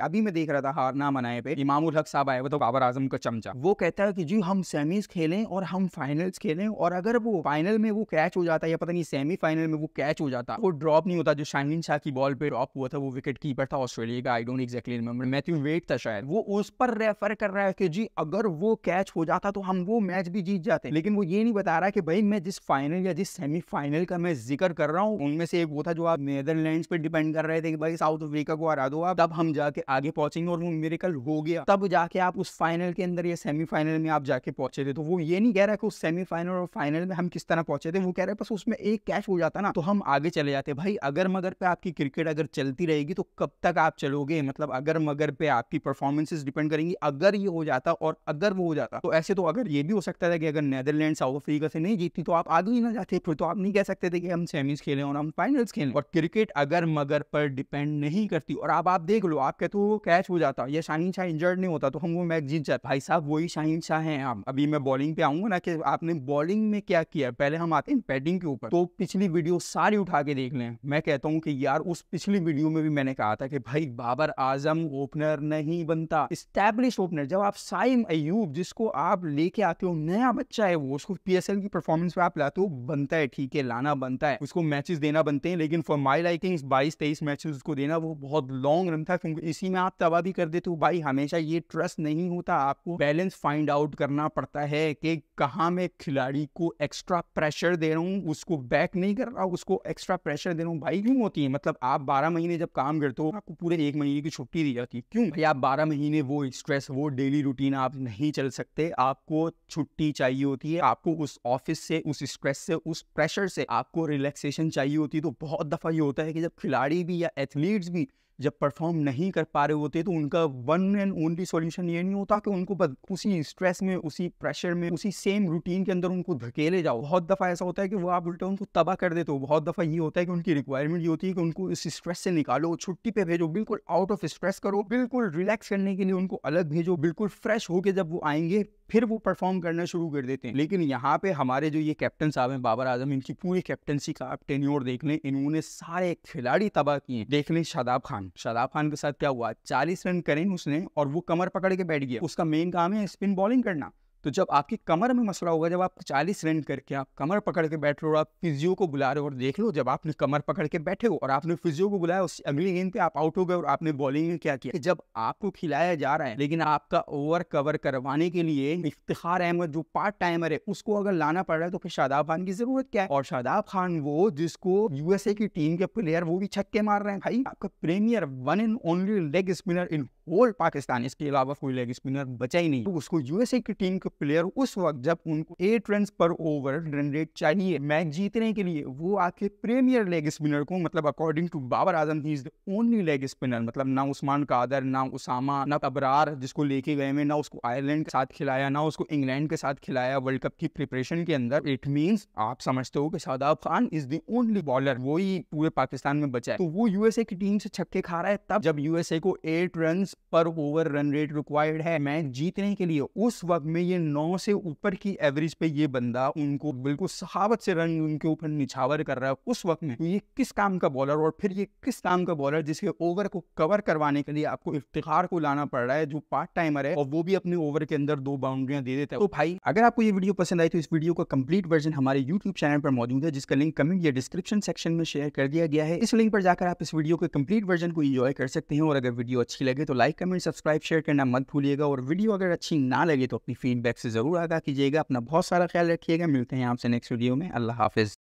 अभी मैं देख रहा था हार ना मनाए पे इमामुल हक साहब आए हुए तो बाबर आजम का चमचा वो कहता है कि जी हम सेमीज खेलें और हम फाइनल्स खेलें और अगर वो फाइनल में वो कैच हो जाता या पता नहीं सेमीफाइनल में वो कैच हो जाता वो ड्रॉप नहीं होता जो शाहिन शाह की बॉल पे ड्रॉप हुआ था वो विकेट कीपर था ऑस्ट्रेलिया का I don't exactly remember Matthew Wade था शायद वो उस पर रेफर कर रहा है कि जी अगर वो कैच हो जाता तो हम वो मैच भी जीत जाते लेकिन वो ये नहीं बता रहा कि भाई मैं जिस फाइनल या जिस सेमीफाइनल का मैं जिक्र कर रहा हूँ उनमें से एक वो था जो आप नेदरलैंड पर डिपेंड कर रहे थे कि भाई साउथ अफ्रीका को हरा दो आप तब हम जाके जाके आगे पहुंचेंगे और वो मेरेकल हो गया तब जाके आप उस फाइनल के अंदर या सेमीफाइनल में आप जाके पहुंचे थे तो वो ये नहीं कह रहा है कि उस सेमीफाइनल और फाइनल में हम किस तरह पहुंचे थे वो कह रहे हैं बस उसमें एक कैच हो जाता ना तो हम आगे चले जाते भाई अगर मगर पे आपकी क्रिकेट अगर चलती रहेगी तो कब तक आप चलोगे मतलब अगर मगर पे आपकी परफॉर्मेंसेज डिपेंड करेंगी अगर ये हो जाता और अगर वो हो जाता तो ऐसे तो अगर ये भी हो सकता था कि अगर नेदरलैंड साउथ अफ्रीका से नहीं जीती तो आप आगे ही ना जाते फिर तो आप नहीं कह सकते थे कि हम सेमीज खेले और हम फाइनल्स खेलें और क्रिकेट अगर मगर पर डिपेंड नहीं करती और आप आप देख लो आप कहते तो वो कैच हो जाता या शाहीन शाह इंजर्ड नहीं होता तो हम वो मैच जीत जाते भाई साहब वही शाहीन शाह हैं आप अभी मैं बॉलिंग पे आऊंगा ना कि आपने बॉलिंग में क्या किया पहले हम आते हैं बैटिंग के ऊपर तो पिछली वीडियो सारी उठा के देख लें मैं कहता हूँ कि यार उस पिछली वीडियो में भी मैंने कहा था कि भाई बाबर आजम ओपनर नहीं बनता स्टैब्लिश ओपनर जब आप साइम अयूब जिसको आप लेके आते हो नया बच्चा है वो उसको पीएसएल की परफॉर्मेंस में आप लाते हो बनता है ठीक है लाना बनता है उसको मैचेस देना बनते हैं लेकिन फॉर माई लाइकिंग बाईस तेईस मैचेस उसको देना वो बहुत लॉन्ग रन था क्योंकि इस उसी में आप तबाह भी कर देते हो भाई हमेशा ये ट्रस्ट नहीं होता आपको बैलेंस फाइंड आउट करना पड़ता है कि कहाँ मैं खिलाड़ी को एक्स्ट्रा प्रेशर दे रहा हूँ उसको बैक नहीं कर रहा उसको एक्स्ट्रा प्रेशर दे रहा हूँ भाई क्यों होती है मतलब आप बारह महीने जब काम करते हो आपको पूरे एक महीने की छुट्टी दी जाती है क्यों भाई आप बारह महीने वो स्ट्रेस वो डेली रूटीन आप नहीं चल सकते आपको छुट्टी चाहिए होती है आपको उस ऑफिस से उस स्ट्रेस से उस प्रेशर से आपको रिलैक्सेशन चाहिए होती है तो बहुत दफा ये होता है कि जब खिलाड़ी भी या एथलीट्स भी जब परफॉर्म नहीं कर पा रहे होते तो उनका वन एंड ओनली सॉल्यूशन ये नहीं होता कि उनको बस उसी स्ट्रेस में उसी प्रेशर में उसी सेम रूटीन के अंदर उनको धकेले जाओ बहुत दफ़ा ऐसा होता है कि वो आप उल्टा उनको तबाह कर देते हो बहुत दफ़ा ये होता है कि उनकी रिक्वायरमेंट ये होती है कि उनको इस स्ट्रेस से निकालो छुट्टी पे भेजो बिल्कुल आउट ऑफ स्ट्रेस करो बिल्कुल रिलैक्स करने के लिए उनको अलग भेजो बिल्कुल फ्रेश होकर जब वो आएंगे फिर वो परफॉर्म करना शुरू कर देते हैं लेकिन यहाँ पे हमारे जो ये कैप्टन साहब हैं बाबर आजम इनकी पूरी कैप्टनसी का आप टेन्योर देख लें इन्होंने सारे खिलाड़ी तबाह किए देख लें शादाब खान शादाब खान के साथ क्या हुआ चालीस रन करें उसने और वो कमर पकड़ के बैठ गया उसका मेन काम है स्पिन बॉलिंग करना तो जब आपकी कमर में मसला होगा जब आप चालीस रन करके आप कमर पकड़ के बैठ रहे हो आप फिजियो को बुला रहे हो और देख लो जब आपने कमर पकड़ के बैठे हो और आपने फिजियो को बुलाया उस अगली गेंद पे आप आउट हो गए और आपने बॉलिंग में क्या किया जब आपको खिलाया जा रहा है लेकिन आपका ओवर कवर करवाने के लिए इफ्तार अहमद जो पार्ट टाइमर है उसको अगर लाना पड़ रहा है तो फिर शादाब खान की जरूरत क्या है और शादाब खान वो जिसको यूएसए की टीम के प्लेयर वो भी छक्के मार रहे हैं भाई आपका premier one and only leg spinner in whole Pakistan इसके अलावा कोई लेग स्पिनर बचा ही नहीं तो उसको यूएसए की टीम के प्लेयर उस वक्त जब उनको एट रन पर ओवर रन रेट चाहिए मैच जीतने के लिए वो आके प्रीमियर लेग स्पिनर को मतलब अकॉर्डिंग टू बाबर आजम ही is the only leg spinner मतलब ना उस्मान कादर ना उसामा ना अबरार जिसको लेके गए में ना उसको आयरलैंड के साथ खिलाया ना उसको इंग्लैंड के साथ खिलाया वर्ल्ड कप की प्रिपरेशन के अंदर इट मीन्स आप समझते हो कि Shadab Khan is the only bowler वो पूरे पाकिस्तान में बचा है तो वो यूएसए की टीम से छक्के खा रहा है तब जब यूएसए को एट रन पर ओवर रन रेट रिक्वायर्ड है मैच जीतने के लिए उस वक्त में ये नौ से ऊपर की एवरेज पे ये बंदा उनको बिल्कुल सहावत से रन उनके ऊपर निछावर कर रहा है उस वक्त में तो ये किस काम का बॉलर और फिर ये किस काम का बॉलर जिसके ओवर को कवर करवाने के लिए आपको इफ्तार को लाना पड़ रहा है जो पार्ट टाइमर है और वो भी अपने ओवर के अंदर दो बाउंड्रियां दे देता है तो भाई अगर आपको ये वीडियो पसंद आई तो इस वीडियो का कंप्लीट वर्जन हमारे यूट्यूब चैनल पर मौजूद है जिसका लिंक कमेंट या डिस्क्रिप्शन सेक्शन में शेयर कर दिया गया है इस लिंक पर जाकर आप इस वीडियो के कंप्लीट वर्जन को इंजॉय कर सकते हैं और अगर वीडियो अच्छी लगे तो लाइक कमेंट सब्सक्राइब शेयर करना मत भूलिएगा और वीडियो अगर अच्छी ना लगे तो अपनी फीडबैक फीडबैक से ज़रूर आगा कीजिएगा अपना बहुत सारा ख्याल रखिएगा मिलते हैं आपसे नेक्स्ट वीडियो में अल्लाह हाफिज़